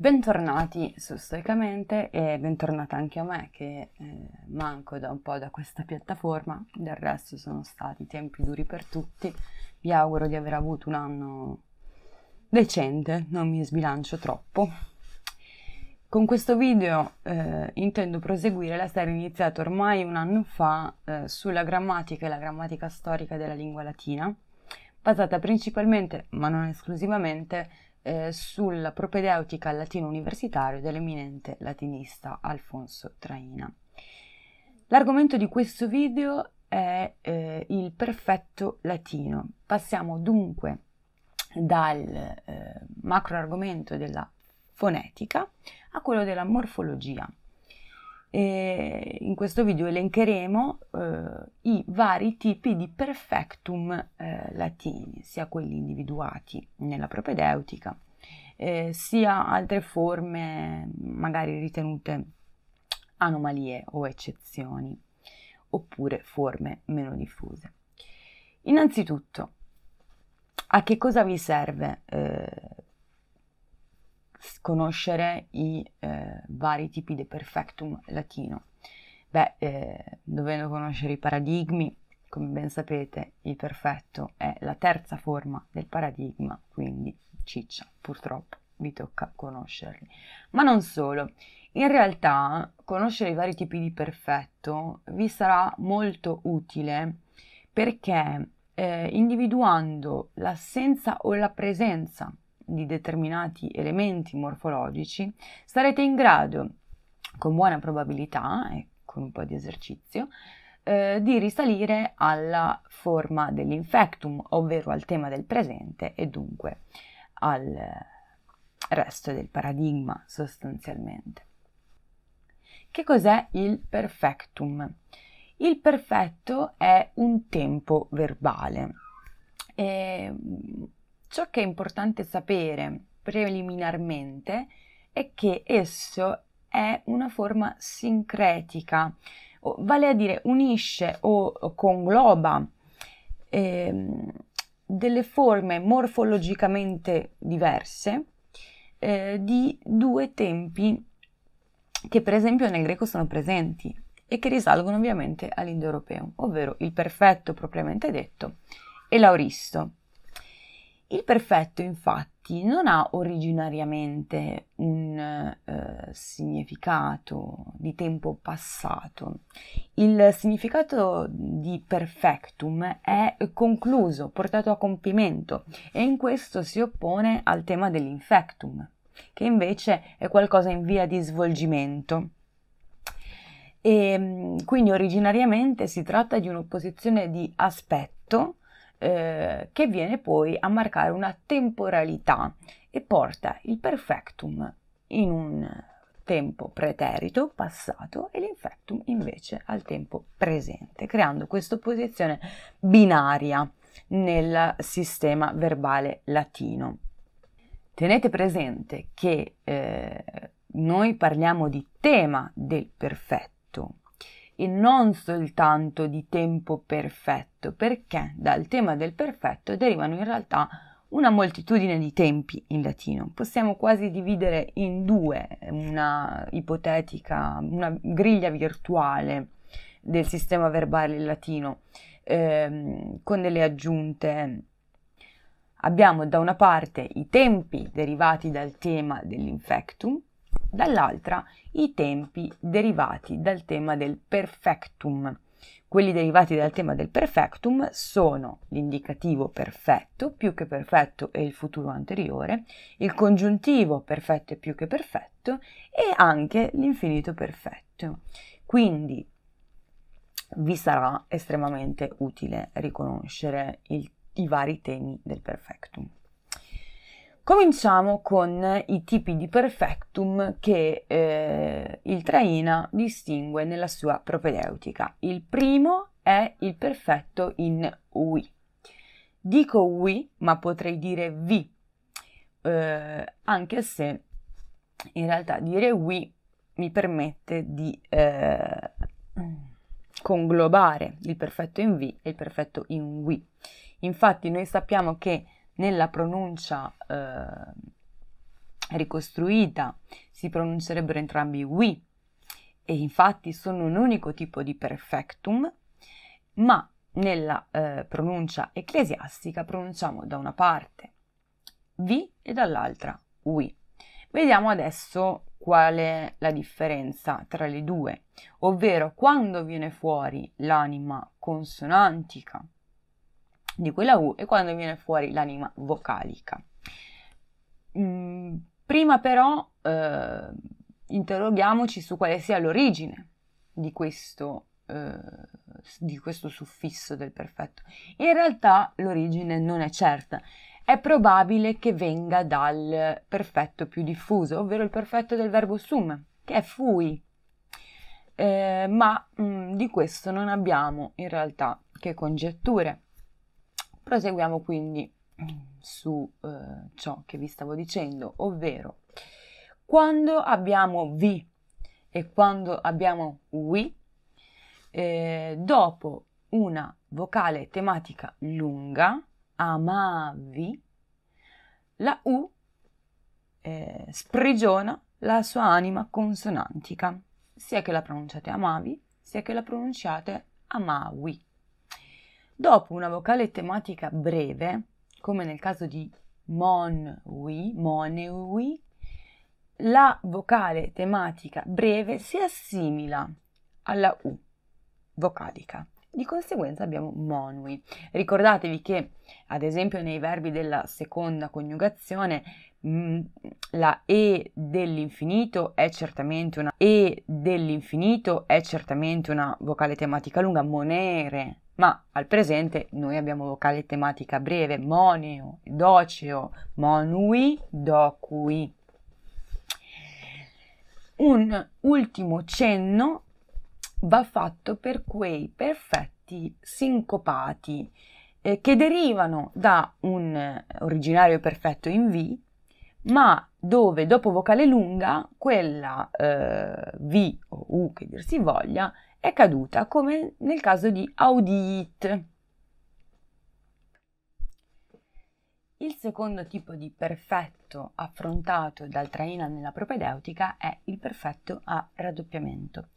Bentornati su Stoicamente e bentornata anche a me che eh, manco da un po' da questa piattaforma, del resto sono stati tempi duri per tutti, vi auguro di aver avuto un anno decente, non mi sbilancio troppo. Con questo video eh, intendo proseguire la serie iniziata ormai un anno fa eh, sulla grammatica e la grammatica storica della lingua latina, basata principalmente, ma non esclusivamente, eh, sulla propedeutica al latino universitario dell'eminente latinista Alfonso Traina. L'argomento di questo video è eh, il perfetto latino. Passiamo dunque dal eh, macro argomento della fonetica a quello della morfologia e in questo video elencheremo eh, i vari tipi di perfectum eh, latini, sia quelli individuati nella propedeutica, eh, sia altre forme magari ritenute anomalie o eccezioni, oppure forme meno diffuse. Innanzitutto, a che cosa vi serve eh, conoscere i eh, vari tipi di perfectum latino? Beh, eh, dovendo conoscere i paradigmi, come ben sapete, il perfetto è la terza forma del paradigma, quindi ciccia, purtroppo vi tocca conoscerli. Ma non solo, in realtà conoscere i vari tipi di perfetto vi sarà molto utile perché eh, individuando l'assenza o la presenza di determinati elementi morfologici, sarete in grado, con buona probabilità e con un po' di esercizio, eh, di risalire alla forma dell'infectum, ovvero al tema del presente e dunque al resto del paradigma sostanzialmente. Che cos'è il perfectum? Il perfetto è un tempo verbale. E Ciò che è importante sapere preliminarmente è che esso è una forma sincretica, vale a dire unisce o congloba eh, delle forme morfologicamente diverse eh, di due tempi che per esempio nel greco sono presenti e che risalgono ovviamente all'indoeuropeo, ovvero il perfetto propriamente detto e l'auristo. Il perfetto infatti non ha originariamente un eh, significato di tempo passato. Il significato di perfectum è concluso, portato a compimento e in questo si oppone al tema dell'infectum, che invece è qualcosa in via di svolgimento. E, ehm, quindi originariamente si tratta di un'opposizione di aspetto eh, che viene poi a marcare una temporalità e porta il perfectum in un tempo preterito, passato, e l'infectum invece al tempo presente, creando questa posizione binaria nel sistema verbale latino. Tenete presente che eh, noi parliamo di tema del perfetto, e non soltanto di tempo perfetto, perché dal tema del perfetto derivano in realtà una moltitudine di tempi in latino. Possiamo quasi dividere in due una ipotetica, una griglia virtuale del sistema verbale in latino ehm, con delle aggiunte. Abbiamo da una parte i tempi derivati dal tema dell'infectum dall'altra i tempi derivati dal tema del perfectum. Quelli derivati dal tema del perfectum sono l'indicativo perfetto, più che perfetto e il futuro anteriore, il congiuntivo perfetto e più che perfetto e anche l'infinito perfetto. Quindi vi sarà estremamente utile riconoscere il, i vari temi del perfectum. Cominciamo con i tipi di perfectum che eh, il Traina distingue nella sua propedeutica. Il primo è il perfetto in UI. Dico UI, ma potrei dire vi, eh, anche se in realtà dire we mi permette di eh, conglobare il perfetto in VI e il perfetto in we. Infatti noi sappiamo che nella pronuncia eh, ricostruita si pronuncerebbero entrambi we e infatti sono un unico tipo di perfectum, ma nella eh, pronuncia ecclesiastica pronunciamo da una parte vi e dall'altra we. Vediamo adesso qual è la differenza tra le due, ovvero quando viene fuori l'anima consonantica di quella U e quando viene fuori l'anima vocalica. Mm, prima però eh, interroghiamoci su quale sia l'origine di questo, eh, di questo suffisso del perfetto. In realtà l'origine non è certa, è probabile che venga dal perfetto più diffuso, ovvero il perfetto del verbo sum, che è fui, eh, ma mh, mm, di questo non abbiamo in realtà che congetture. Proseguiamo quindi su eh, ciò che vi stavo dicendo, ovvero quando abbiamo vi e quando abbiamo we, eh, dopo una vocale tematica lunga, amavi, la U eh, sprigiona la sua anima consonantica, sia che la pronunciate amavi, sia che la pronunciate amawi. Dopo una vocale tematica breve, come nel caso di mon oui, la vocale tematica breve si assimila alla U vocalica. Di conseguenza abbiamo monui. Ricordatevi che, ad esempio, nei verbi della seconda coniugazione, mm, la E dell'infinito è certamente una E dell'infinito è certamente una vocale tematica lunga, monere ma al presente noi abbiamo vocale tematica breve, moneo, doceo, monui, docui. Un ultimo cenno va fatto per quei perfetti sincopati eh, che derivano da un originario perfetto in V, ma dove dopo vocale lunga quella eh, V o U che dir si voglia è caduta come nel caso di Audit. Il secondo tipo di perfetto affrontato dal traina nella propedeutica è il perfetto a raddoppiamento.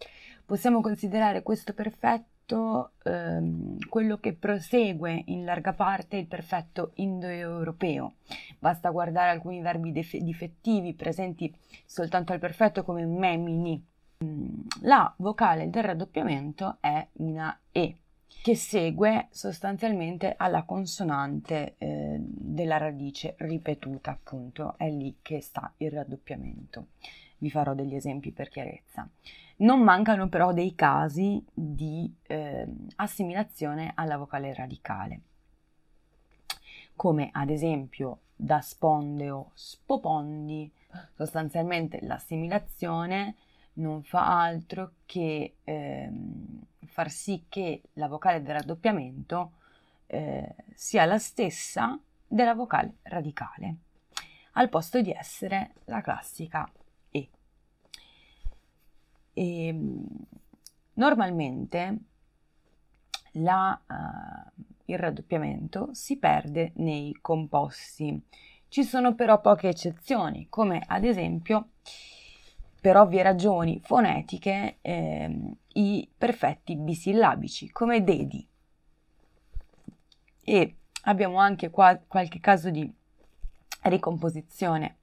Possiamo considerare questo perfetto ehm, quello che prosegue in larga parte il perfetto indoeuropeo. Basta guardare alcuni verbi dif- difettivi presenti soltanto al perfetto come memini, Mm, la vocale del raddoppiamento è una E che segue sostanzialmente alla consonante eh, della radice ripetuta, appunto, è lì che sta il raddoppiamento. Vi farò degli esempi per chiarezza. Non mancano però dei casi di eh, assimilazione alla vocale radicale, come ad esempio da spondeo spopondi, sostanzialmente l'assimilazione non fa altro che ehm, far sì che la vocale del raddoppiamento eh, sia la stessa della vocale radicale, al posto di essere la classica E. e ehm, normalmente la, uh, il raddoppiamento si perde nei composti. Ci sono però poche eccezioni, come ad esempio per ovvie ragioni fonetiche, eh, i perfetti bisillabici, come dedi. E abbiamo anche qua qualche caso di ricomposizione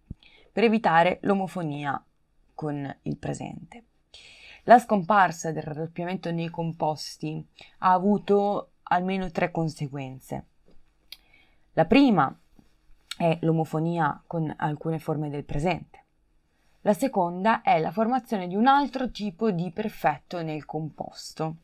per evitare l'omofonia con il presente. La scomparsa del raddoppiamento nei composti ha avuto almeno tre conseguenze. La prima è l'omofonia con alcune forme del presente. La seconda è la formazione di un altro tipo di perfetto nel composto.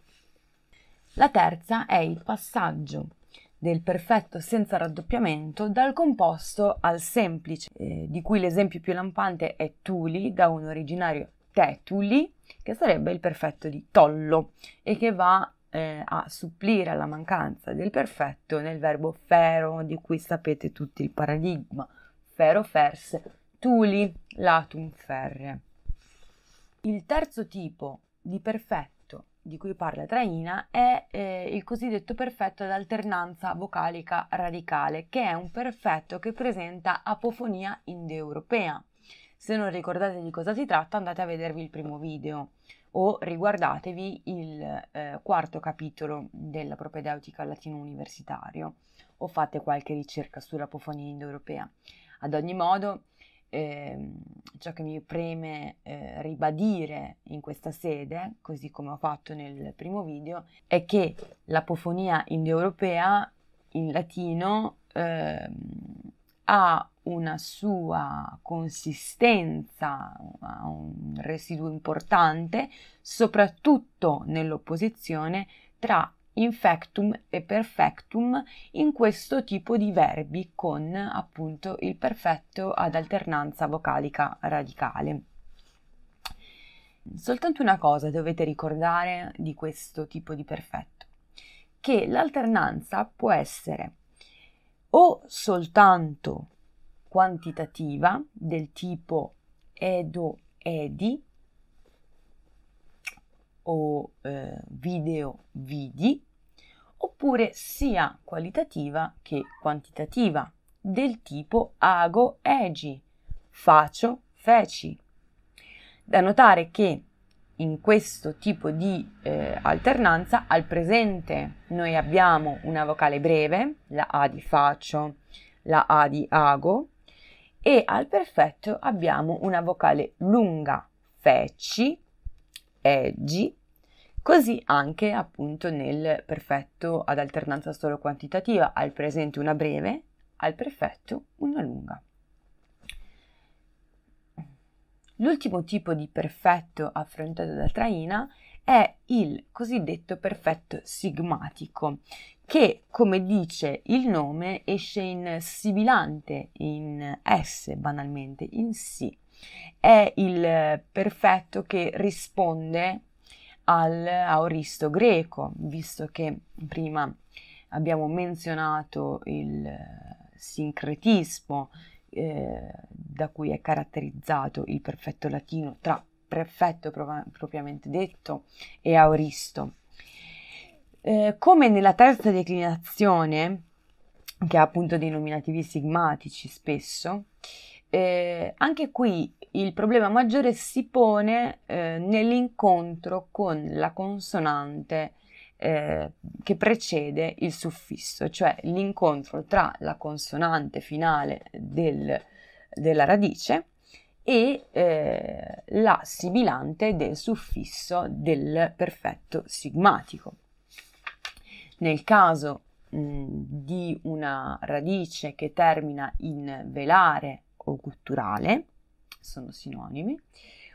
La terza è il passaggio del perfetto senza raddoppiamento dal composto al semplice, eh, di cui l'esempio più lampante è Tuli, da un originario Tetuli, che sarebbe il perfetto di Tollo e che va eh, a supplire alla mancanza del perfetto nel verbo fero, di cui sapete tutti il paradigma, fero fers tuli latum ferre. Il terzo tipo di perfetto di cui parla Traina è eh, il cosiddetto perfetto ad alternanza vocalica radicale, che è un perfetto che presenta apofonia indoeuropea. Se non ricordate di cosa si tratta, andate a vedervi il primo video o riguardatevi il eh, quarto capitolo della propedeutica latino universitario o fate qualche ricerca sull'apofonia indoeuropea. Ad ogni modo, eh, ciò che mi preme eh, ribadire in questa sede, così come ho fatto nel primo video, è che l'apofonia indoeuropea in latino eh, ha una sua consistenza, ha un residuo importante, soprattutto nell'opposizione tra infectum e perfectum in questo tipo di verbi con appunto il perfetto ad alternanza vocalica radicale. Soltanto una cosa dovete ricordare di questo tipo di perfetto, che l'alternanza può essere o soltanto quantitativa del tipo edo edi o eh, video vidi, oppure sia qualitativa che quantitativa, del tipo ago egi, faccio feci. Da notare che in questo tipo di eh, alternanza al presente noi abbiamo una vocale breve, la A di faccio, la A di ago, e al perfetto abbiamo una vocale lunga, feci, è G, così anche appunto nel perfetto ad alternanza solo quantitativa, al presente una breve, al perfetto una lunga. L'ultimo tipo di perfetto affrontato da Traina è il cosiddetto perfetto sigmatico, che come dice il nome esce in sibilante, in S banalmente, in Si. È il perfetto che risponde al aoristo greco, visto che prima abbiamo menzionato il sincretismo eh, da cui è caratterizzato il perfetto latino tra perfetto prov- propriamente detto e aoristo. Eh, come nella terza declinazione, che ha appunto dei nominativi sigmatici spesso, eh, anche qui il problema maggiore si pone eh, nell'incontro con la consonante eh, che precede il suffisso, cioè l'incontro tra la consonante finale del, della radice e eh, la sibilante del suffisso del perfetto sigmatico. Nel caso mh, mm, di una radice che termina in velare o culturale, sono sinonimi,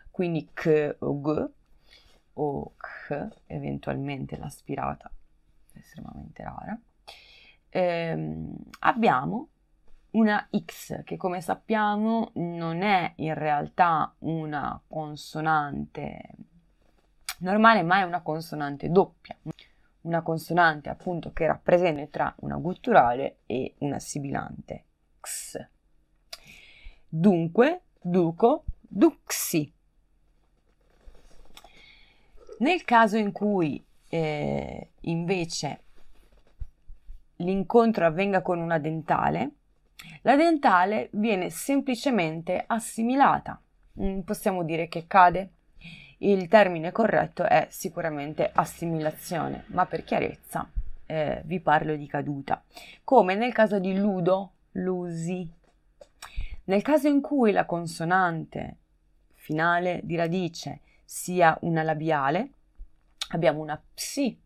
quindi k o g o k, eventualmente l'aspirata, estremamente rara. Ehm, abbiamo una X che come sappiamo non è in realtà una consonante normale ma è una consonante doppia, una consonante appunto che rappresenta tra una gutturale e una sibilante X. Dunque, duco, duxi. Nel caso in cui eh, invece l'incontro avvenga con una dentale, la dentale viene semplicemente assimilata. Mm, possiamo dire che cade. Il termine corretto è sicuramente assimilazione, ma per chiarezza eh, vi parlo di caduta. Come nel caso di ludo, lusi, nel caso in cui la consonante finale di radice sia una labiale, abbiamo una psi,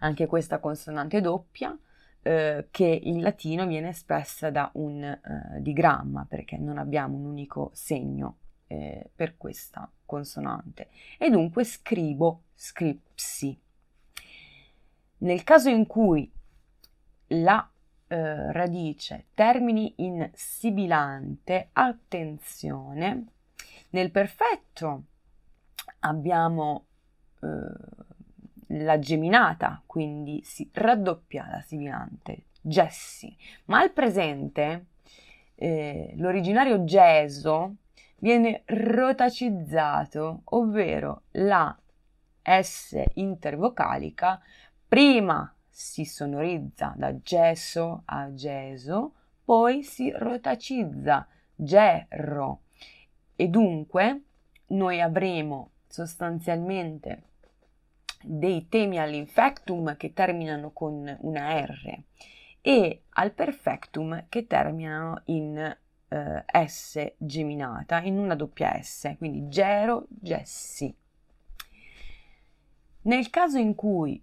anche questa consonante doppia, eh, che in latino viene espressa da un eh, digramma, perché non abbiamo un unico segno eh, per questa consonante. E dunque scrivo scripsi. Nel caso in cui la eh, radice, termini in sibilante, attenzione. Nel perfetto abbiamo eh, la geminata, quindi si raddoppia la sibilante, gessi, ma al presente eh, l'originario geso viene rotacizzato, ovvero la S intervocalica prima si sonorizza da gesso a geso, poi si rotacizza gerro e dunque noi avremo sostanzialmente dei temi all'infectum che terminano con una R e al perfectum che terminano in eh, S geminata, in una doppia S, quindi gero, gessi. Nel caso in cui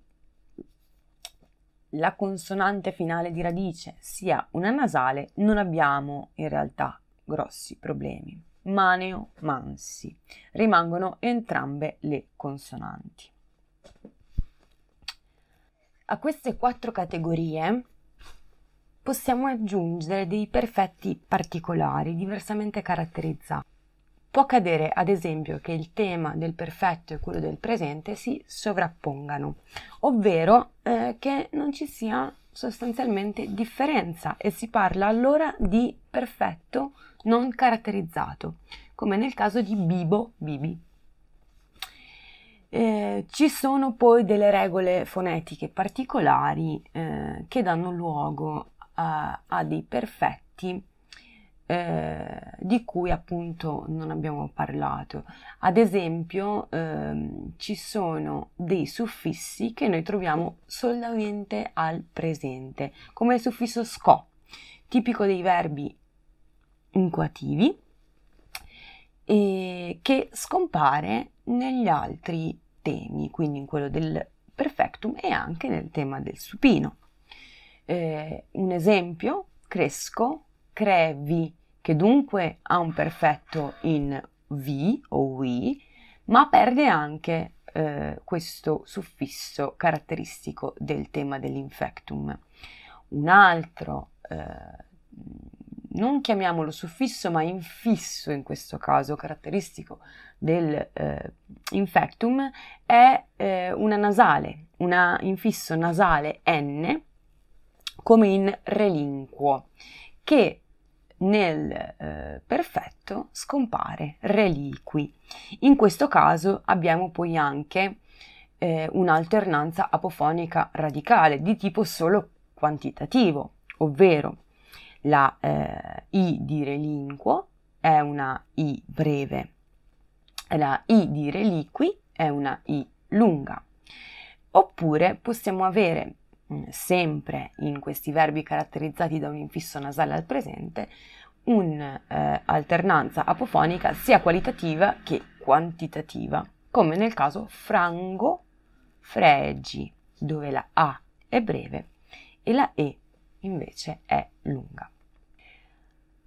la consonante finale di radice sia una nasale, non abbiamo in realtà grossi problemi. Maneo, mansi. Rimangono entrambe le consonanti. A queste quattro categorie possiamo aggiungere dei perfetti particolari diversamente caratterizzati. Può accadere, ad esempio, che il tema del perfetto e quello del presente si sovrappongano, ovvero eh, che non ci sia sostanzialmente differenza e si parla allora di perfetto non caratterizzato, come nel caso di Bibo Bibi. Eh, ci sono poi delle regole fonetiche particolari eh, che danno luogo a, a dei perfetti eh, di cui appunto non abbiamo parlato. Ad esempio ehm, ci sono dei suffissi che noi troviamo solamente al presente, come il suffisso sco, tipico dei verbi inquativi, eh, che scompare negli altri temi, quindi in quello del perfectum e anche nel tema del supino. Eh, un esempio, cresco, crevi, che dunque ha un perfetto in vi o we, ma perde anche eh, questo suffisso caratteristico del tema dell'infectum. Un altro, eh, non chiamiamolo suffisso, ma infisso in questo caso, caratteristico dell'infectum, eh, è eh, una nasale, un infisso nasale N, come in relinquo, che nel eh, perfetto scompare reliqui. In questo caso abbiamo poi anche eh, un'alternanza apofonica radicale di tipo solo quantitativo, ovvero la eh, I di relinquo è una I breve, la I di reliqui è una I lunga. Oppure possiamo avere Mm, sempre in questi verbi caratterizzati da un infisso nasale al presente, un'alternanza eh, apofonica sia qualitativa che quantitativa, come nel caso frango, fregi, dove la A è breve e la E invece è lunga.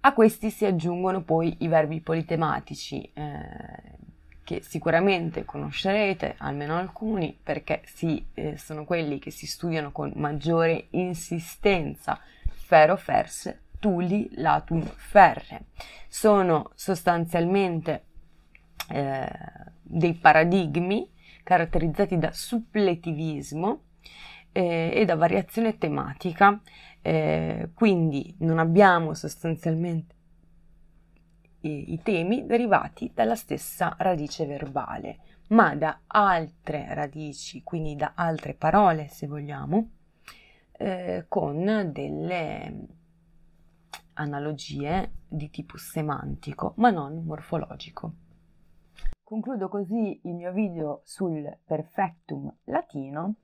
A questi si aggiungono poi i verbi politematici, eh, che sicuramente conoscerete, almeno alcuni, perché sì, eh, sono quelli che si studiano con maggiore insistenza, ferro fers, tuli latum ferre. Sono sostanzialmente eh, dei paradigmi caratterizzati da suppletivismo eh, e da variazione tematica, eh, quindi non abbiamo sostanzialmente i, temi derivati dalla stessa radice verbale, ma da altre radici, quindi da altre parole se vogliamo, eh, con delle analogie di tipo semantico, ma non morfologico. Concludo così il mio video sul perfectum latino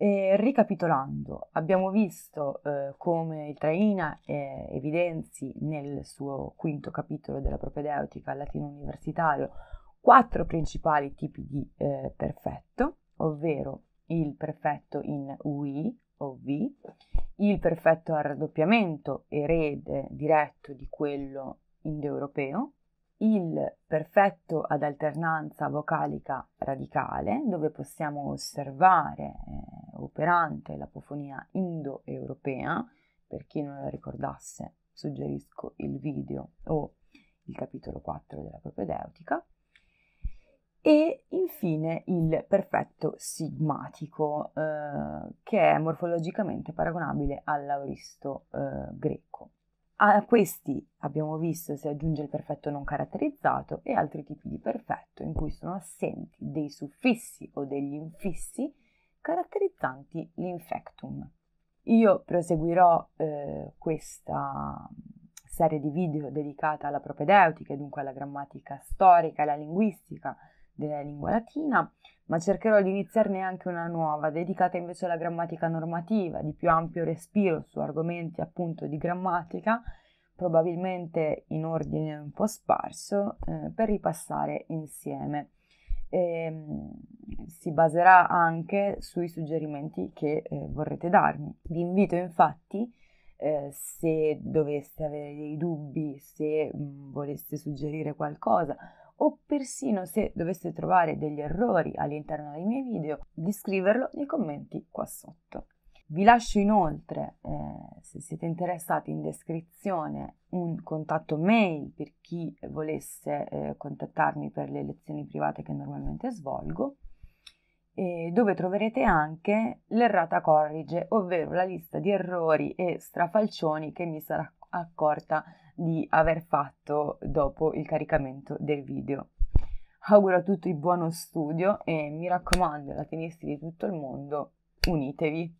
e ricapitolando, abbiamo visto eh, come il Traina eh, evidenzi nel suo quinto capitolo della propedeutica al latino universitario quattro principali tipi di eh, perfetto, ovvero il perfetto in UI o V, il perfetto a raddoppiamento erede diretto di quello indoeuropeo, il perfetto ad alternanza vocalica radicale, dove possiamo osservare eh, operante l'apofonia indoeuropea, per chi non la ricordasse suggerisco il video o il capitolo 4 della propedeutica, e infine il perfetto sigmatico, eh, che è morfologicamente paragonabile all'auristo eh, greco. A questi abbiamo visto si aggiunge il perfetto non caratterizzato e altri tipi di perfetto in cui sono assenti dei suffissi o degli infissi caratterizzanti l'infectum. Io proseguirò eh, questa serie di video dedicata alla propedeutica, e dunque alla grammatica storica e alla linguistica della lingua latina, ma cercherò di iniziarne anche una nuova, dedicata invece alla grammatica normativa, di più ampio respiro su argomenti appunto di grammatica, probabilmente in ordine un po' sparso, eh, per ripassare insieme. E, ehm, si baserà anche sui suggerimenti che eh, vorrete darmi. Vi invito infatti, eh, se doveste avere dei dubbi, se mh, mm, voleste suggerire qualcosa o persino se doveste trovare degli errori all'interno dei miei video, di scriverlo nei commenti qua sotto. Vi lascio inoltre, eh, se siete interessati in descrizione, un contatto mail per chi volesse eh, contattarmi per le lezioni private che normalmente svolgo, eh, dove troverete anche l'errata corrige, ovvero la lista di errori e strafalcioni che mi sarà accorta di aver fatto dopo il caricamento del video. Auguro a tutti buono studio e mi raccomando, latinisti di tutto il mondo, unitevi!